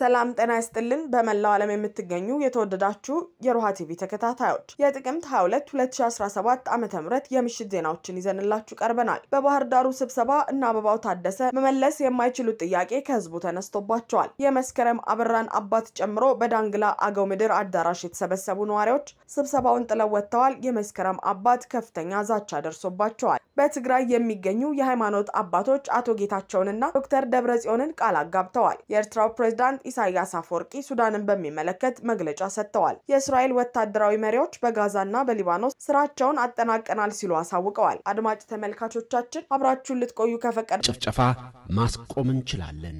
ሰላም ጤና ይስጥልን። በመላው ዓለም የምትገኙ የተወደዳችሁ የሮሃ ቲቪ ተከታታዮች የጥቅምት 22 2017 ዓ ም የምሽት ዜናዎችን ይዘንላችሁ ቀርበናል። በባህር ዳሩ ስብሰባ እነ አበባው ታደሰ መመለስ የማይችሉት ጥያቄ ከህዝቡ ተነስቶባቸዋል። የመስከረም አበራን አባት ጨምሮ በዳንግላ አገው ምድር አዳራሽ የተሰበሰቡ ነዋሪዎች ስብሰባውን ጥለው ወጥተዋል። የመስከረም አባት ከፍተኛ ዛቻ ደርሶባቸዋል። በትግራይ የሚገኙ የሃይማኖት አባቶች አቶ ጌታቸውንና ዶክተር ደብረጽዮንን ቃል አጋብተዋል። የኤርትራው ፕሬዝዳንት ኢሳያስ አፈወርቂ ሱዳንን በሚመለከት መግለጫ ሰጥተዋል። የእስራኤል ወታደራዊ መሪዎች በጋዛና በሊባኖስ ስራቸውን አጠናቀናል ሲሉ አሳውቀዋል። አድማጭ ተመልካቾቻችን አብራችሁን ልትቆዩ ከፈቀደ ጭፍጨፋ ማስቆም እንችላለን።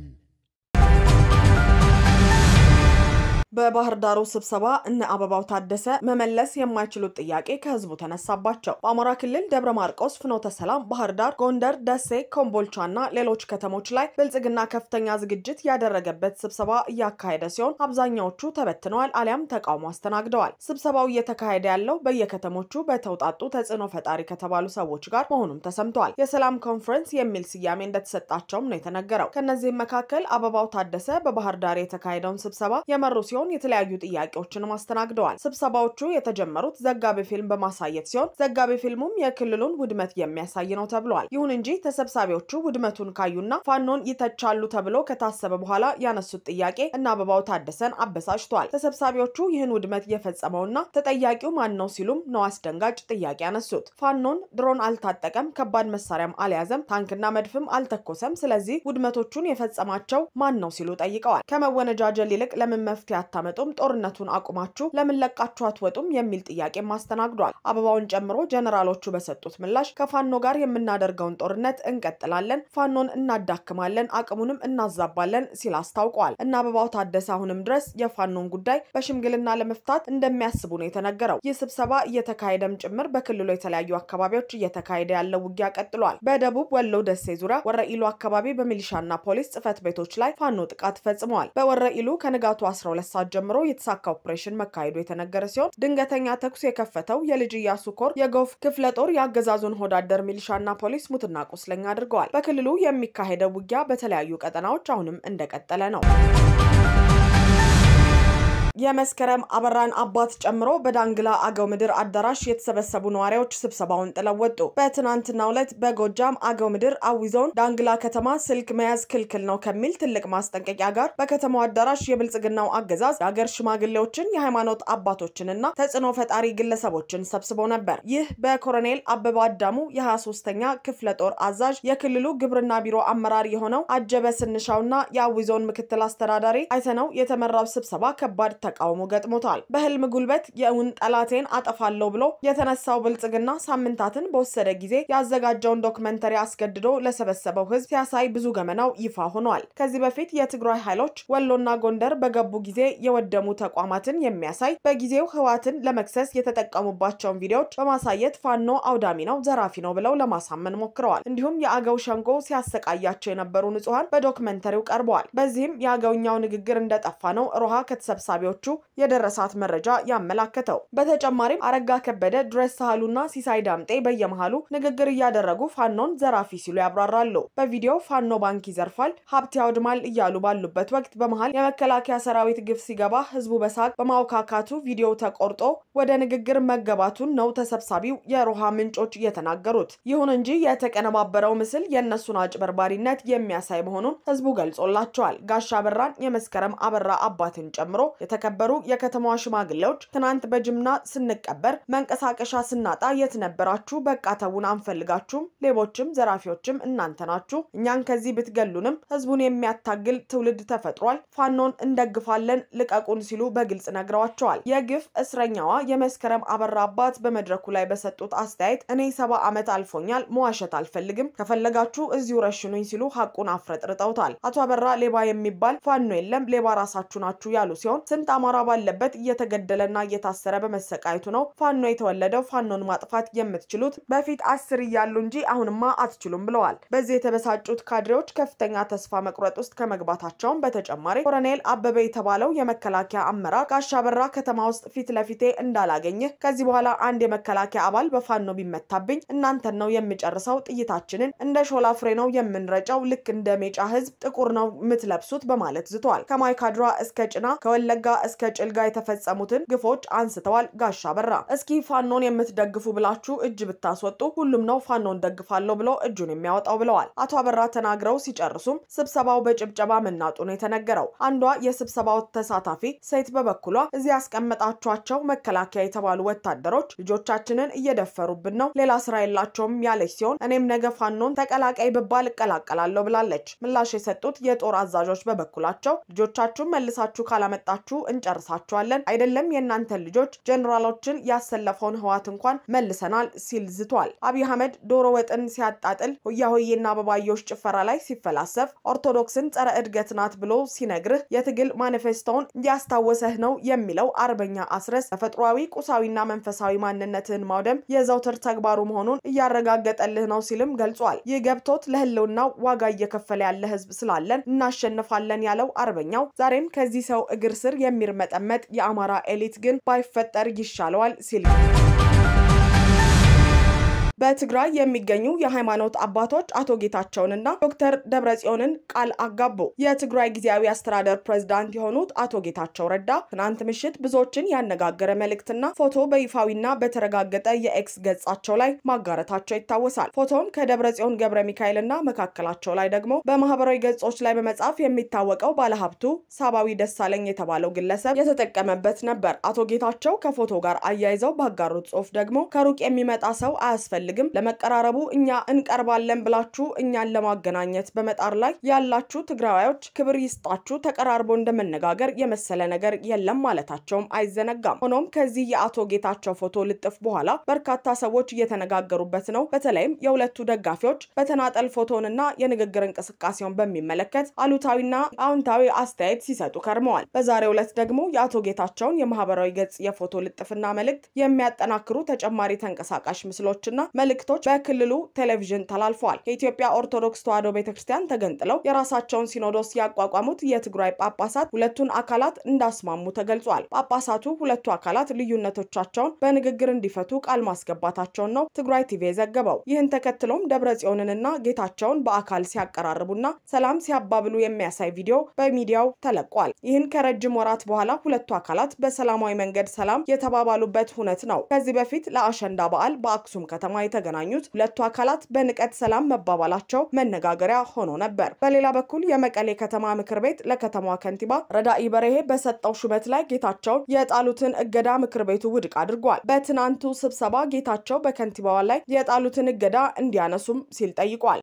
በባህር ዳሩ ስብሰባ እነ አበባው ታደሰ መመለስ የማይችሉት ጥያቄ ከህዝቡ ተነሳባቸው። በአማራ ክልል ደብረ ማርቆስ፣ ፍኖተ ሰላም፣ ባህር ዳር፣ ጎንደር፣ ደሴ፣ እና ሌሎች ከተሞች ላይ ብልጽግና ከፍተኛ ዝግጅት ያደረገበት ስብሰባ እያካሄደ ሲሆን አብዛኛዎቹ ተበትነዋል አሊያም ተቃውሞ አስተናግደዋል። ስብሰባው እየተካሄደ ያለው በየከተሞቹ በተውጣጡ ተጽዕኖ ፈጣሪ ከተባሉ ሰዎች ጋር መሆኑም ተሰምተዋል። የሰላም ኮንፈረንስ የሚል ስያሜ እንደተሰጣቸውም ነው የተነገረው። ከእነዚህም መካከል አበባው ታደሰ በባህር ዳር የተካሄደውን ስብሰባ የመሩ ሲሆን ሲሆን የተለያዩ ጥያቄዎችንም አስተናግደዋል። ስብሰባዎቹ የተጀመሩት ዘጋቢ ፊልም በማሳየት ሲሆን ዘጋቢ ፊልሙም የክልሉን ውድመት የሚያሳይ ነው ተብሏል። ይሁን እንጂ ተሰብሳቢዎቹ ውድመቱን ካዩና ፋኖን ይተቻሉ ተብሎ ከታሰበ በኋላ ያነሱት ጥያቄ እና አበባው ታደሰን አበሳጭቷል። ተሰብሳቢዎቹ ይህን ውድመት የፈጸመውና ተጠያቂው ማን ነው ሲሉም ነው አስደንጋጭ ጥያቄ ያነሱት። ፋኖን ድሮን አልታጠቀም፣ ከባድ መሳሪያም አልያዘም፣ ታንክና መድፍም አልተኮሰም፣ ስለዚህ ውድመቶቹን የፈጸማቸው ማን ነው ሲሉ ጠይቀዋል። ከመወነጃጀል ይልቅ ለምን መፍትያ አታመጡም? ጦርነቱን አቁማችሁ ለምን ለቃችሁ አትወጡም? የሚል ጥያቄ ማስተናግዷል። አበባውን ጨምሮ ጀነራሎቹ በሰጡት ምላሽ ከፋኖ ጋር የምናደርገውን ጦርነት እንቀጥላለን፣ ፋኖን እናዳክማለን፣ አቅሙንም እናዛባለን ሲል አስታውቋል። እና አበባው ታደሰ አሁንም ድረስ የፋኖን ጉዳይ በሽምግልና ለመፍታት እንደሚያስቡ ነው የተነገረው። ይህ ስብሰባ እየተካሄደም ጭምር በክልሉ የተለያዩ አካባቢዎች እየተካሄደ ያለው ውጊያ ቀጥሏል። በደቡብ ወሎ ደሴ ዙሪያ ወረኢሉ አካባቢ በሚሊሻና ፖሊስ ጽፈት ቤቶች ላይ ፋኖ ጥቃት ፈጽመዋል። በወረኢሉ ከንጋቱ 12 ሰዓት ጀምሮ የተሳካ ኦፕሬሽን መካሄዱ የተነገረ ሲሆን ድንገተኛ ተኩስ የከፈተው የልጅ እያሱ ኮር የጎፍ ክፍለ ጦር የአገዛዙን ሆዳደር ሚሊሻና ፖሊስ ሙትና ቁስለኛ አድርገዋል። በክልሉ የሚካሄደው ውጊያ በተለያዩ ቀጠናዎች አሁንም እንደቀጠለ ነው። የመስከረም አበራን አባት ጨምሮ በዳንግላ አገው ምድር አዳራሽ የተሰበሰቡ ነዋሪዎች ስብሰባውን ጥለው ወጡ። በትናንትናው ዕለት በጎጃም አገው ምድር አዊ ዞን ዳንግላ ከተማ ስልክ መያዝ ክልክል ነው ከሚል ትልቅ ማስጠንቀቂያ ጋር በከተማው አዳራሽ የብልጽግናው አገዛዝ የአገር ሽማግሌዎችን፣ የሃይማኖት አባቶችንና ተጽዕኖ ፈጣሪ ግለሰቦችን ሰብስቦ ነበር። ይህ በኮሎኔል አበባ አዳሙ የ23ኛ ክፍለ ጦር አዛዥ የክልሉ ግብርና ቢሮ አመራር የሆነው አጀበ ስንሻውና የአዊ ዞን ምክትል አስተዳዳሪ አይተነው የተመራው ስብሰባ ከባድ ተቃውሞ ገጥሞታል። በህልም ጉልበት የእውን ጠላቴን አጠፋለሁ ብሎ የተነሳው ብልጽግና ሳምንታትን በወሰደ ጊዜ ያዘጋጀውን ዶክመንተሪ አስገድዶ ለሰበሰበው ህዝብ ሲያሳይ ብዙ ገመናው ይፋ ሆኗል። ከዚህ በፊት የትግራይ ኃይሎች ወሎና ጎንደር በገቡ ጊዜ የወደሙ ተቋማትን የሚያሳይ በጊዜው ህዋትን ለመክሰስ የተጠቀሙባቸውን ቪዲዮዎች በማሳየት ፋኖ አውዳሚ ነው፣ ዘራፊ ነው ብለው ለማሳመን ሞክረዋል። እንዲሁም የአገው ሸንጎ ሲያሰቃያቸው የነበሩ ንጹሐን በዶክመንተሪው ቀርበዋል። በዚህም የአገውኛው ንግግር እንደጠፋ ነው ሮሃ ከተሰብሳቢዎች አቅራቢዎቹ የደረሳት መረጃ ያመላከተው። በተጨማሪም አረጋ ከበደ፣ ድረስ ሳህሉና ሲሳይ ዳምጤ በየመሃሉ ንግግር እያደረጉ ፋኖን ዘራፊ ሲሉ ያብራራሉ። በቪዲዮው ፋኖ ባንክ ይዘርፋል፣ ሀብት ያውድማል እያሉ ባሉበት ወቅት በመሃል የመከላከያ ሰራዊት ግፍ ሲገባ ህዝቡ በሳቅ በማውካካቱ ቪዲዮው ተቆርጦ ወደ ንግግር መገባቱን ነው ተሰብሳቢው የሮሃ ምንጮች እየተናገሩት። ይሁን እንጂ የተቀነባበረው ምስል የእነሱን አጭበርባሪነት የሚያሳይ መሆኑን ህዝቡ ገልጾላቸዋል። ጋሻ አበራን የመስከረም አበራ አባትን ጨምሮ የተከበሩ የከተማዋ ሽማግሌዎች ትናንት በጅምና ስንቀበር መንቀሳቀሻ ስናጣ የት ነበራችሁ? በቃ ተውን፣ አንፈልጋችሁም። ሌቦችም ዘራፊዎችም እናንተ ናችሁ። እኛን ከዚህ ብትገሉንም ህዝቡን የሚያታግል ትውልድ ተፈጥሯል። ፋኖን እንደግፋለን፣ ልቀቁን ሲሉ በግልጽ ነግረዋቸዋል። የግፍ እስረኛዋ የመስከረም አበራ አባት በመድረኩ ላይ በሰጡት አስተያየት እኔ ሰባ ዓመት አልፎኛል፣ መዋሸት አልፈልግም፣ ከፈለጋችሁ እዚሁ ረሽኑኝ ሲሉ ሀቁን አፍረጥርጠውታል። አቶ አበራ ሌባ የሚባል ፋኖ የለም፣ ሌባ ራሳችሁ ናችሁ ያሉ ሲሆን ስንት አማራ ባለበት እየተገደለና እየታሰረ በመሰቃየቱ ነው ፋኖ የተወለደው። ፋኖን ማጥፋት የምትችሉት በፊት አስር እያሉ እንጂ አሁንማ አትችሉም ብለዋል። በዚህ የተበሳጩት ካድሬዎች ከፍተኛ ተስፋ መቁረጥ ውስጥ ከመግባታቸውም በተጨማሪ ኮሎኔል አበበ የተባለው የመከላከያ አመራር ጋሻ ከተማ ውስጥ ፊት ለፊቴ እንዳላገኝህ ከዚህ በኋላ አንድ የመከላከያ አባል በፋኖ ቢመታብኝ እናንተን ነው የሚጨርሰው። ጥይታችንን እንደ ሾላ ፍሬ ነው የምንረጨው። ልክ እንደ ሜጫ ህዝብ ጥቁር ነው የምትለብሱት በማለት ዝቷል። ከማይካድራ እስከ ጭና ከወለጋ እስከ ጭልጋ የተፈጸሙትን ግፎች አንስተዋል። ጋሻ በራ እስኪ ፋኖን የምትደግፉ ብላችሁ እጅ ብታስወጡ ሁሉም ነው ፋኖን ደግፋለሁ ብሎ እጁን የሚያወጣው ብለዋል አቶ አበራ ተናግረው ሲጨርሱም ስብሰባው በጭብጨባ መናጡ ነው የተነገረው። አንዷ የስብሰባው ተሳታፊ ሴት በበኩሏ እዚህ ያስቀመጣችኋቸው መከላከያ የተባሉ ወታደሮች ልጆቻችንን እየደፈሩብን ነው፣ ሌላ ስራ የላቸውም ያለች ሲሆን እኔም ነገ ፋኖን ተቀላቃይ ብባል እቀላቀላለሁ ብላለች። ምላሽ የሰጡት የጦር አዛዦች በበኩላቸው ልጆቻችሁን መልሳችሁ ካላመጣችሁ እንጨርሳቸዋለን፣ አይደለም የእናንተን ልጆች ጀኔራሎችን ያሰለፈውን ህዋት እንኳን መልሰናል ሲል ዝቷል። አብይ አህመድ ዶሮ ወጥን ሲያጣጥል ሆያሆዬና አበባዮች ጭፈራ ላይ ሲፈላሰፍ ኦርቶዶክስን ጸረ እድገት ናት ብሎ ሲነግርህ የትግል ማኒፌስቶውን እያስታወሰህ ነው የሚለው አርበኛ አስረስ ተፈጥሯዊ ቁሳዊና መንፈሳዊ ማንነትህን ማውደም የዘውትር ተግባሩ መሆኑን እያረጋገጠልህ ነው ሲልም ገልጿል። ይህ ገብቶት ለህልውናው ዋጋ እየከፈለ ያለ ህዝብ ስላለን እናሸንፋለን ያለው አርበኛው ዛሬም ከዚህ ሰው እግር ስር የሚ የሚርመጠመጥ የአማራ ኤሊት ግን ባይፈጠር ይሻለዋል ሲል በትግራይ የሚገኙ የሃይማኖት አባቶች አቶ ጌታቸውንና ዶክተር ደብረጽዮንን ቃል አጋቡ። የትግራይ ጊዜያዊ አስተዳደር ፕሬዝዳንት የሆኑት አቶ ጌታቸው ረዳ ትናንት ምሽት ብዙዎችን ያነጋገረ መልእክትና ፎቶ በይፋዊና በተረጋገጠ የኤክስ ገጻቸው ላይ ማጋረታቸው ይታወሳል። ፎቶም ከደብረጽዮን ገብረ ሚካኤልና መካከላቸው ላይ ደግሞ በማህበራዊ ገጾች ላይ በመጻፍ የሚታወቀው ባለሀብቱ ሳባዊ ደሳለኝ የተባለው ግለሰብ የተጠቀመበት ነበር። አቶ ጌታቸው ከፎቶ ጋር አያይዘው ባጋሩት ጽሁፍ ደግሞ ከሩቅ የሚመጣ ሰው አያስፈልግ አንፈልግም፣ ለመቀራረቡ እኛ እንቀርባለን ብላችሁ እኛን ለማገናኘት በመጣር ላይ ያላችሁ ትግራዋዮች ክብር ይስጣችሁ፣ ተቀራርቦ እንደመነጋገር የመሰለ ነገር የለም ማለታቸውም አይዘነጋም። ሆኖም ከዚህ የአቶ ጌታቸው ፎቶ ልጥፍ በኋላ በርካታ ሰዎች እየተነጋገሩበት ነው። በተለይም የሁለቱ ደጋፊዎች በተናጠል ፎቶንና የንግግር እንቅስቃሴውን በሚመለከት አሉታዊና አዎንታዊ አስተያየት ሲሰጡ ከርመዋል። በዛሬው ዕለት ደግሞ የአቶ ጌታቸውን የማህበራዊ ገጽ የፎቶ ልጥፍና መልእክት የሚያጠናክሩ ተጨማሪ ተንቀሳቃሽ ምስሎችና መልእክቶች በክልሉ ቴሌቪዥን ተላልፈዋል። የኢትዮጵያ ኦርቶዶክስ ተዋሕዶ ቤተክርስቲያን ተገንጥለው የራሳቸውን ሲኖዶስ ያቋቋሙት የትግራይ ጳጳሳት ሁለቱን አካላት እንዳስማሙ ተገልጿል። ጳጳሳቱ ሁለቱ አካላት ልዩነቶቻቸውን በንግግር እንዲፈቱ ቃል ማስገባታቸውን ነው ትግራይ ቲቪ የዘገበው። ይህን ተከትሎም ደብረ ጽዮንንና ጌታቸውን በአካል ሲያቀራርቡና ሰላም ሲያባብሉ የሚያሳይ ቪዲዮ በሚዲያው ተለቋል። ይህን ከረጅም ወራት በኋላ ሁለቱ አካላት በሰላማዊ መንገድ ሰላም የተባባሉበት ሁነት ነው። ከዚህ በፊት ለአሸንዳ በዓል በአክሱም ከተማ የተገናኙት ሁለቱ አካላት በንቀት ሰላም መባባላቸው መነጋገሪያ ሆኖ ነበር። በሌላ በኩል የመቀሌ ከተማ ምክር ቤት ለከተማዋ ከንቲባ ረዳኢ በርሄ በሰጠው ሹመት ላይ ጌታቸውን የጣሉትን እገዳ ምክር ቤቱ ውድቅ አድርጓል። በትናንቱ ስብሰባ ጌታቸው በከንቲባዋ ላይ የጣሉትን እገዳ እንዲያነሱም ሲል ጠይቋል።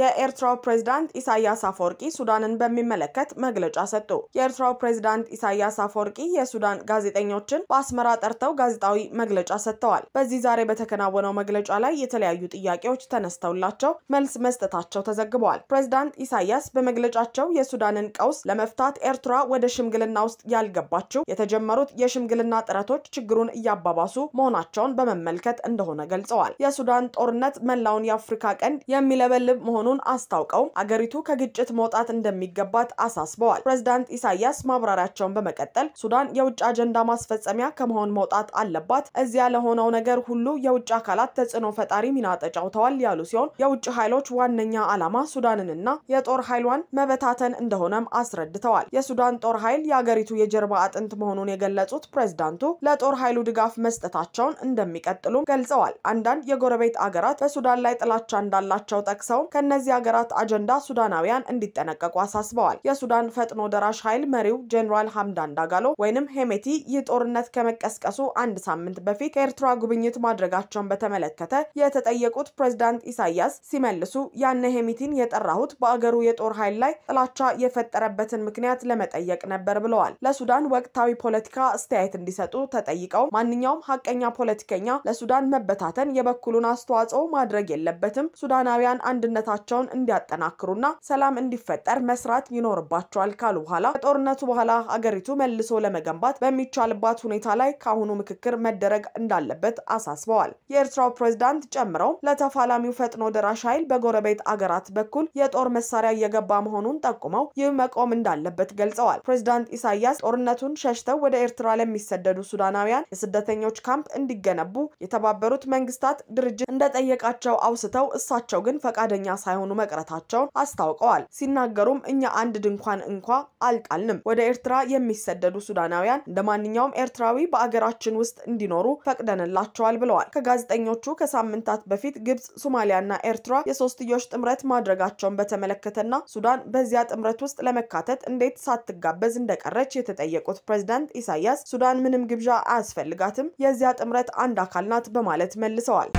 የኤርትራው ፕሬዝዳንት ኢሳያስ አፈወርቂ ሱዳንን በሚመለከት መግለጫ ሰጡ። የኤርትራው ፕሬዝዳንት ኢሳያስ አፈወርቂ የሱዳን ጋዜጠኞችን በአስመራ ጠርተው ጋዜጣዊ መግለጫ ሰጥተዋል። በዚህ ዛሬ በተከናወነው መግለጫ ላይ የተለያዩ ጥያቄዎች ተነስተውላቸው መልስ መስጠታቸው ተዘግበዋል። ፕሬዚዳንት ኢሳያስ በመግለጫቸው የሱዳንን ቀውስ ለመፍታት ኤርትራ ወደ ሽምግልና ውስጥ ያልገባችው የተጀመሩት የሽምግልና ጥረቶች ችግሩን እያባባሱ መሆናቸውን በመመልከት እንደሆነ ገልጸዋል። የሱዳን ጦርነት መላውን የአፍሪካ ቀንድ የሚለበልብ መሆኑ መሆኑን አስታውቀው አገሪቱ ከግጭት መውጣት እንደሚገባት አሳስበዋል። ፕሬዚዳንት ኢሳያስ ማብራሪያቸውን በመቀጠል ሱዳን የውጭ አጀንዳ ማስፈጸሚያ ከመሆን መውጣት አለባት፣ እዚያ ለሆነው ነገር ሁሉ የውጭ አካላት ተጽዕኖ ፈጣሪ ሚና ተጫውተዋል ያሉ ሲሆን የውጭ ኃይሎች ዋነኛ ዓላማ ሱዳንንና የጦር ኃይሏን መበታተን እንደሆነም አስረድተዋል። የሱዳን ጦር ኃይል የአገሪቱ የጀርባ አጥንት መሆኑን የገለጹት ፕሬዝዳንቱ ለጦር ኃይሉ ድጋፍ መስጠታቸውን እንደሚቀጥሉም ገልጸዋል። አንዳንድ የጎረቤት አገራት በሱዳን ላይ ጥላቻ እንዳላቸው ጠቅሰው እነዚህ ሀገራት አጀንዳ ሱዳናውያን እንዲጠነቀቁ አሳስበዋል። የሱዳን ፈጥኖ ደራሽ ኃይል መሪው ጄኔራል ሀምዳን ዳጋሎ ወይንም ሄሜቲ ይህ ጦርነት ከመቀስቀሱ አንድ ሳምንት በፊት ከኤርትራ ጉብኝት ማድረጋቸውን በተመለከተ የተጠየቁት ፕሬዝዳንት ኢሳያስ ሲመልሱ ያነ ሄሜቲን የጠራሁት በአገሩ የጦር ኃይል ላይ ጥላቻ የፈጠረበትን ምክንያት ለመጠየቅ ነበር ብለዋል። ለሱዳን ወቅታዊ ፖለቲካ አስተያየት እንዲሰጡ ተጠይቀው ማንኛውም ሀቀኛ ፖለቲከኛ ለሱዳን መበታተን የበኩሉን አስተዋጽኦ ማድረግ የለበትም፣ ሱዳናውያን አንድነታቸው ትብብራቸውን እንዲያጠናክሩና ሰላም እንዲፈጠር መስራት ይኖርባቸዋል ካሉ በኋላ ከጦርነቱ በኋላ አገሪቱ መልሶ ለመገንባት በሚቻልባት ሁኔታ ላይ ከአሁኑ ምክክር መደረግ እንዳለበት አሳስበዋል። የኤርትራው ፕሬዝዳንት ጨምረው ለተፋላሚው ፈጥኖ ደራሽ ኃይል በጎረቤት አገራት በኩል የጦር መሳሪያ እየገባ መሆኑን ጠቁመው ይህ መቆም እንዳለበት ገልጸዋል። ፕሬዝዳንት ኢሳያስ ጦርነቱን ሸሽተው ወደ ኤርትራ ለሚሰደዱ ሱዳናውያን የስደተኞች ካምፕ እንዲገነቡ የተባበሩት መንግስታት ድርጅት እንደጠየቃቸው አውስተው እሳቸው ግን ፈቃደኛ ሳይሆኑ መቅረታቸውን አስታውቀዋል። ሲናገሩም እኛ አንድ ድንኳን እንኳ አልጣልንም። ወደ ኤርትራ የሚሰደዱ ሱዳናውያን እንደ ማንኛውም ኤርትራዊ በአገራችን ውስጥ እንዲኖሩ ፈቅደንላቸዋል ብለዋል። ከጋዜጠኞቹ ከሳምንታት በፊት ግብጽ፣ ሶማሊያና ኤርትራ የሶስትዮሽ ጥምረት ማድረጋቸውን በተመለከተና ሱዳን በዚያ ጥምረት ውስጥ ለመካተት እንዴት ሳትጋበዝ እንደቀረች የተጠየቁት ፕሬዝዳንት ኢሳያስ ሱዳን ምንም ግብዣ አያስፈልጋትም፣ የዚያ ጥምረት አንድ አካል ናት በማለት መልሰዋል።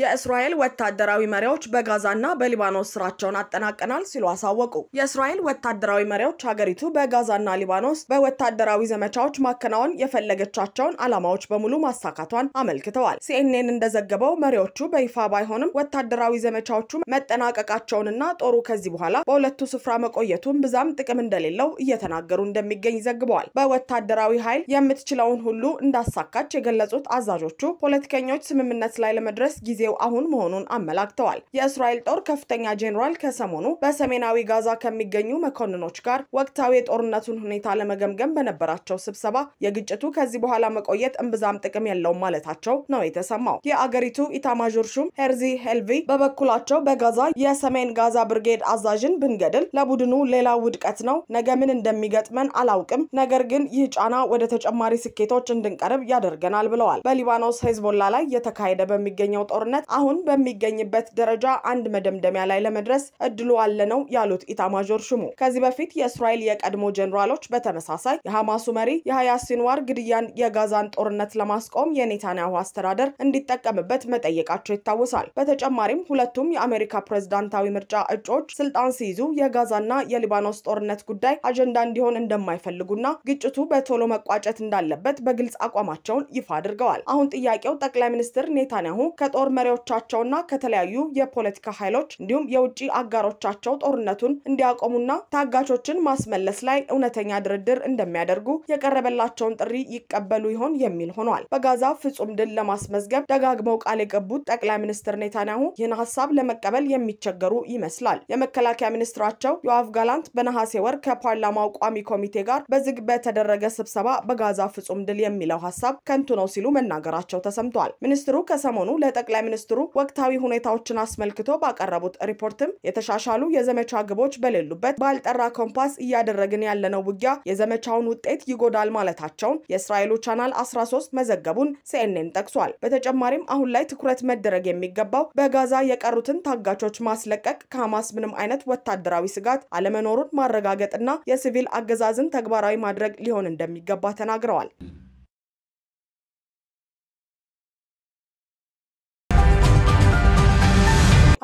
የእስራኤል ወታደራዊ መሪዎች በጋዛና በሊባኖስ ስራቸውን አጠናቀናል ሲሉ አሳወቁ። የእስራኤል ወታደራዊ መሪዎች ሀገሪቱ በጋዛና ሊባኖስ በወታደራዊ ዘመቻዎች ማከናወን የፈለገቻቸውን ዓላማዎች በሙሉ ማሳካቷን አመልክተዋል። ሲኤንኤን እንደዘገበው መሪዎቹ በይፋ ባይሆንም ወታደራዊ ዘመቻዎቹ መጠናቀቃቸውንና ጦሩ ከዚህ በኋላ በሁለቱ ስፍራ መቆየቱን ብዛም ጥቅም እንደሌለው እየተናገሩ እንደሚገኝ ዘግበዋል። በወታደራዊ ኃይል የምትችለውን ሁሉ እንዳሳካች የገለጹት አዛዦቹ ፖለቲከኞች ስምምነት ላይ ለመድረስ ጊዜ ጊዜው አሁን መሆኑን አመላክተዋል። የእስራኤል ጦር ከፍተኛ ጄኔራል ከሰሞኑ በሰሜናዊ ጋዛ ከሚገኙ መኮንኖች ጋር ወቅታዊ የጦርነቱን ሁኔታ ለመገምገም በነበራቸው ስብሰባ የግጭቱ ከዚህ በኋላ መቆየት እምብዛም ጥቅም የለውም ማለታቸው ነው የተሰማው። የአገሪቱ ኢታማዦር ሹም ሄርዚ ሄልቪ በበኩላቸው በጋዛ የሰሜን ጋዛ ብርጌድ አዛዥን ብንገድል ለቡድኑ ሌላ ውድቀት ነው፣ ነገ ምን እንደሚገጥመን አላውቅም፣ ነገር ግን ይህ ጫና ወደ ተጨማሪ ስኬቶች እንድንቀርብ ያደርገናል ብለዋል። በሊባኖስ ሄዝቦላ ላይ እየተካሄደ በሚገኘው ጦርነት አማካኝነት አሁን በሚገኝበት ደረጃ አንድ መደምደሚያ ላይ ለመድረስ እድሉ አለ ነው ያሉት ኢታማዦር ሹሙ ከዚህ በፊት የእስራኤል የቀድሞ ጀኔራሎች በተመሳሳይ የሐማሱ መሪ የሀያ ሲንዋር ግድያን የጋዛን ጦርነት ለማስቆም የኔታንያሁ አስተዳደር እንዲጠቀምበት መጠየቃቸው ይታወሳል። በተጨማሪም ሁለቱም የአሜሪካ ፕሬዝዳንታዊ ምርጫ እጩዎች ስልጣን ሲይዙ የጋዛና የሊባኖስ ጦርነት ጉዳይ አጀንዳ እንዲሆን እንደማይፈልጉና ግጭቱ በቶሎ መቋጨት እንዳለበት በግልጽ አቋማቸውን ይፋ አድርገዋል። አሁን ጥያቄው ጠቅላይ ሚኒስትር ኔታንያሁ ከጦር መሪ መሪዎቻቸውና ከተለያዩ የፖለቲካ ኃይሎች እንዲሁም የውጭ አጋሮቻቸው ጦርነቱን እንዲያቆሙና ታጋቾችን ማስመለስ ላይ እውነተኛ ድርድር እንደሚያደርጉ የቀረበላቸውን ጥሪ ይቀበሉ ይሆን የሚል ሆኗል። በጋዛ ፍጹም ድል ለማስመዝገብ ደጋግመው ቃል የገቡት ጠቅላይ ሚኒስትር ኔታንያሁ ይህን ሀሳብ ለመቀበል የሚቸገሩ ይመስላል። የመከላከያ ሚኒስትራቸው ዮአፍ ጋላንት በነሐሴ ወር ከፓርላማው ቋሚ ኮሚቴ ጋር በዝግ በተደረገ ስብሰባ በጋዛ ፍጹም ድል የሚለው ሀሳብ ከንቱ ነው ሲሉ መናገራቸው ተሰምቷል። ሚኒስትሩ ከሰሞኑ ለጠቅላይ ሚኒስትሩ ወቅታዊ ሁኔታዎችን አስመልክቶ ባቀረቡት ሪፖርትም የተሻሻሉ የዘመቻ ግቦች በሌሉበት ባልጠራ ኮምፓስ እያደረግን ያለነው ውጊያ የዘመቻውን ውጤት ይጎዳል ማለታቸውን የእስራኤሉ ቻናል 13 መዘገቡን ሲኤንኤን ጠቅሷል። በተጨማሪም አሁን ላይ ትኩረት መደረግ የሚገባው በጋዛ የቀሩትን ታጋቾች ማስለቀቅ፣ ከሐማስ ምንም አይነት ወታደራዊ ስጋት አለመኖሩን ማረጋገጥና የሲቪል አገዛዝን ተግባራዊ ማድረግ ሊሆን እንደሚገባ ተናግረዋል።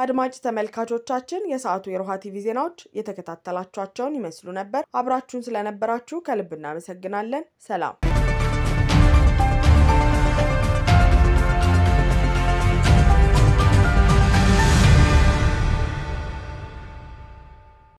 አድማጭ ተመልካቾቻችን የሰዓቱ የሮሃ ቲቪ ዜናዎች የተከታተላችኋቸውን ይመስሉ ነበር። አብራችሁን ስለነበራችሁ ከልብ እናመሰግናለን። ሰላም